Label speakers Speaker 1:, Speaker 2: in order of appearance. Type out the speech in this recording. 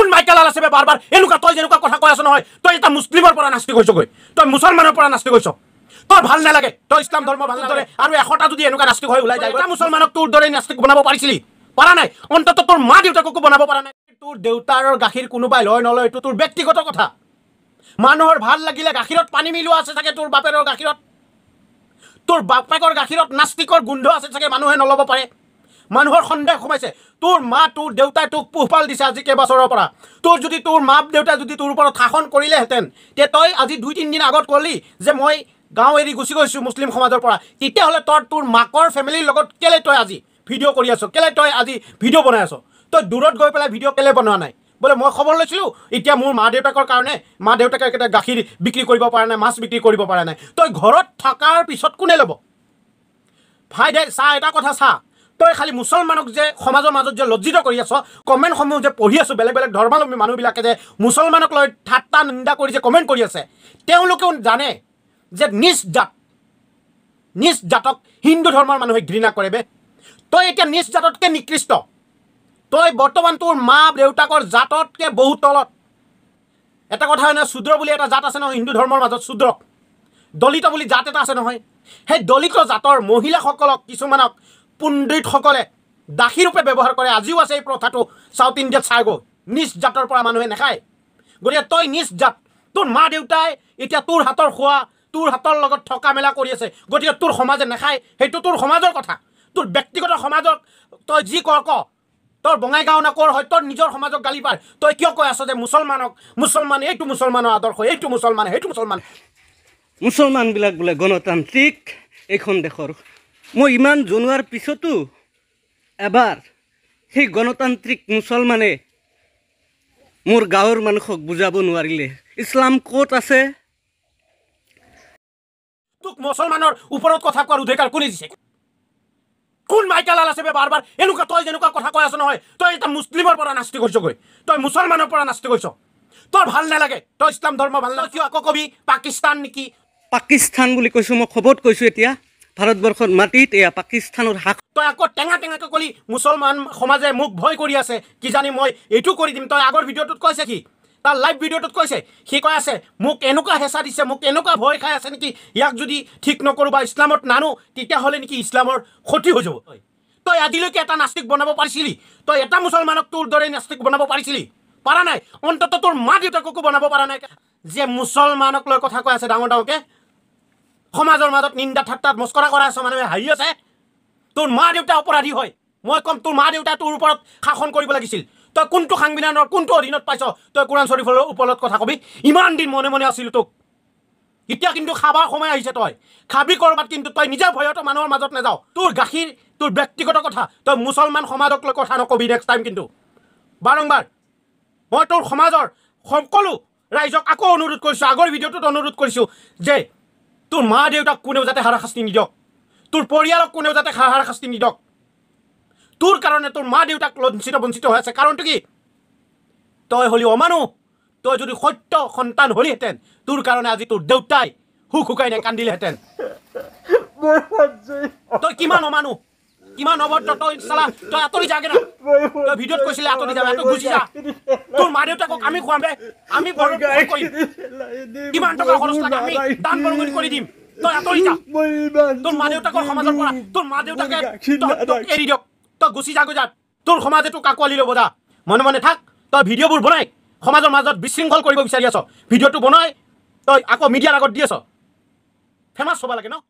Speaker 1: কোন মাইকেল আল আছে বাৰ বাৰ এনেকুৱা তই যেনেকুৱা কথা কৈ আছ নহয় তই এটা মুছলিমৰ পৰা নাস্তিক গৈ তই মুছলমানৰ পৰা নাস্তিক হৈছ তই ভাল নালাগে তই ইছলাম ধৰ্ম ভাল নালাগে আৰু এশটা যদি এনেকুৱা নাস্তিক হৈ ওলাই যায় মুছলমানক তোৰ দৰে নাস্তিক বনাব পাৰিছিলি পৰা নাই অন্তত তোৰ মা দেউতাককো বনাব পৰা নাই তোৰ দেউতাৰ গাখীৰ কোনোবাই লয় নলয় এইটো তোৰ ব্যক্তিগত কথা মানুহৰ ভাল লাগিলে গাখীৰত পানী মিলোৱা আছে চাগে তোৰ বাপেৰৰ গাখীৰত তোৰ বাপেকৰ গাখীৰত নাস্তিকৰ গোন্ধ আছে চাগে মানুহে নল'ব পাৰে মানুহৰ সন্দেহ সোমাইছে তোৰ মা তোৰ দেউতাই তোক পোহপাল দিছে আজি কেইবছৰৰ পৰা তোৰ যদি তোৰ মাক দেউতাই যদি তোৰ ওপৰত শাসন কৰিলেহেঁতেন তে তই আজি দুই তিনিদিন আগত ক'লি যে মই গাঁও এৰি গুচি গৈছোঁ মুছলিম সমাজৰ পৰা তেতিয়াহ'লে তই তোৰ মাকৰ ফেমিলিৰ লগত কেলৈ তই আজি ভিডিঅ' কৰি আছ কেলৈ তই আজি ভিডিঅ' বনাই আছ তই দূৰত গৈ পেলাই ভিডিঅ' কেলৈ বনোৱা নাই বোলে মই খবৰ লৈছিলোঁ এতিয়া মোৰ মা দেউতাকৰ কাৰণে মা দেউতাকে কেতিয়া গাখীৰ বিক্ৰী কৰিব পৰা নাই মাছ বিক্ৰী কৰিব পৰা নাই তই ঘৰত থকাৰ পিছত কোনে ল'ব ভাই দে চা এটা কথা চা তই খালি মুছলমানক যে সমাজৰ মাজত যে লজ্জিত কৰি আছ কমেণ্টসমূহ যে পঢ়ি আছোঁ বেলেগ বেলেগ ধৰ্মাৱলম্বী মানুহবিলাকে যে মুছলমানক লৈ ঠাট্টা নিন্দা কৰি যে কমেণ্ট কৰি আছে তেওঁলোকেও জানে যে নিজ জাত নিজ জাতক হিন্দু ধৰ্মৰ মানুহে ঘৃণা কৰে বে তই এতিয়া নিজ জাততকৈ নিকৃষ্ট তই বৰ্তমান তোৰ মা দেউতাকৰ জাততকৈ বহু তলত এটা কথা হয় নহয় শুদ্ৰ বুলি এটা জাত আছে নহয় হিন্দু ধৰ্মৰ মাজত চুদ্ৰক দলিত বুলি জাত এটা আছে নহয় সেই দলিত জাতৰ মহিলাসকলক কিছুমানক পণ্ডিতসকলে দাসীৰূপে ব্যৱহাৰ কৰে আজিও আছে এই প্ৰথাটো ছাউথ ইণ্ডিয়াত চাই গৈ নিজ জাতৰ পৰা মানুহে নেখায় গতিকে তই নিজ জাত তোৰ মা দেউতাই এতিয়া তোৰ হাতৰ খোৱা তোৰ হাতৰ লগত থকা মেলা কৰি আছে গতিকে তোৰ সমাজে নেখায় সেইটো তোৰ সমাজৰ কথা তোৰ ব্যক্তিগত সমাজক তই যি কৰ ক তোৰ বঙাইগাঁও নকৰ হয় তোৰ নিজৰ সমাজক গালি পাৰ তই কিয় কৈ আছ যে মুছলমানক মুছলমান এইটো মুছলমানৰ আদৰ্শ এইটো মুছলমান সেইটো মুছলমান
Speaker 2: মুছলমানবিলাক বোলে গণতান্ত্ৰিক এইখন দেশৰ মই ইমান জনোৱাৰ পিছতো এবাৰ সেই গণতান্ত্ৰিক মুছলমানে মোৰ গাঁৱৰ মানুহক বুজাব নোৱাৰিলে ইছলাম ক'ত আছে তোক মুছলমানৰ ওপৰত কথা কোৱাৰ অধিকাৰ কোনে দিছে
Speaker 1: কোন মাইকেল লাল আছে বাৰ বাৰ এনেকুৱা তই যেনেকুৱা কথা কৈ আছ নহয় তই এতিয়া মুছলিমৰ পৰা নাস্তি কৰিছগৈ তই মুছলমানৰ পৰা নাস্তি কৰিছ তই ভাল নালাগে তই ইছলাম ধৰ্ম ভাল নালাগে কিয় আকৌ কবি পাকিস্তান নেকি
Speaker 2: পাকিস্তান বুলি কৈছোঁ মই খবৰত কৈছোঁ এতিয়া ভাৰতবৰ্ষত মাটিত এয়া পাকিস্তানৰ শাসন
Speaker 1: তই আকৌ টেঙা টেঙাকে কলি মুছলমান সমাজে মোক ভয় কৰি আছে কিজানি মই এইটো কৰি দিম তই আগৰ ভিডিঅ'টোত কৈছে কি তাৰ লাইভ ভিডিঅ'টোত কৈছে সি কৈ আছে মোক এনেকুৱা হেঁচা দিছে মোক এনেকুৱা ভয় খাই আছে নেকি ইয়াক যদি ঠিক নকৰোঁ বা ইছলামত নানো তেতিয়াহ'লে নেকি ইছলামৰ ক্ষতি হৈ যাব তই আজিলৈকে এটা নাস্তিক বনাব পাৰিছিলি তই এটা মুছলমানক তোৰ দৰে নাস্তিক বনাব পাৰিছিলি পাৰা নাই অন্ততঃ তোৰ মা দেউতাককো বনাব পৰা নাই যে মুছলমানক লৈ কথা কৈ আছে ডাঙৰ ডাঙৰকৈ সমাজৰ মাজত নিন্দা ঠাট্টাত মস্কৰা কৰাই আছ মানুহে হাঁহি আছে তোৰ মা দেউতা অপৰাধী হয় মই ক'ম তোৰ মা দেউতাই তোৰ ওপৰত শাসন কৰিব লাগিছিল তই কোনটো সাংবিধানৰ কোনটো অধীনত পাইছ তই কোৰাণ শ্বৰীফৰ ওপৰত কথা কবি ইমান দিন মনে মনে আছিলোঁ তোক এতিয়া কিন্তু খাবাৰ সময় আহিছে তই খাবি ক'ৰবাত কিন্তু তই নিজে ভয়ত মানুহৰ মাজত নাযাওঁ তোৰ গাখীৰ তোৰ ব্যক্তিগত কথা তই মুছলমান সমাজক লৈ কথা নক'বি নেক্সট টাইম কিন্তু বাৰম্বাৰ মই তোৰ সমাজৰ সকলো ৰাইজক আকৌ অনুৰোধ কৰিছোঁ আগৰ ভিডিঅ'টোত অনুৰোধ কৰিছোঁ যে তোৰ মা দেউতাক কোনেও যাতে হাৰাশাস্তি নিদিয়ক তোৰ পৰিয়ালক কোনেও যাতে হাৰাশাস্তি নিদিয়ক তোৰ কাৰণে তোৰ মা দেউতাক লঞ্চিত বঞ্চিত হৈ আছে কাৰণটো কি তই হ'লি অমানুহ তই যদি সত্য সন্তান হ'লিহেঁতেন তোৰ কাৰণে আজি তোৰ দেউতাই সুখ শুকাই নাই কান্দিলেহেঁতেন তই কিমান অমানুহ কিমান অৱদ্ৰ তই চালা তই আঁতৰি যাগে না
Speaker 2: তই ভিডিঅ'ত কৈছিলে আঁতৰি যাবা তই গুচি
Speaker 1: যা তোৰ মা দেউতাকক আমি খুৱাম দে আমি কিমান টকা খৰচ লাগে আমি দান বৰঙণি কৰি দিম তই আঁতৰি যা তোৰ মা দেউতাকৰ সমাজৰ পৰা তোৰ মা দেউতাকে তোক এৰি দিয়ক তই গুচি গৈ যা তোৰ সমাজে তোক কাকোৱালি ল'ব যা মনে মনে থাক তই ভিডিঅ'বোৰ বনাই সমাজৰ মাজত বিশৃংখল কৰিব বিচাৰি আছ ভিডিঅ'টো বনাই তই আকৌ মিডিয়াৰ আগত দি আছ ফেমাছ হ'ব লাগে ন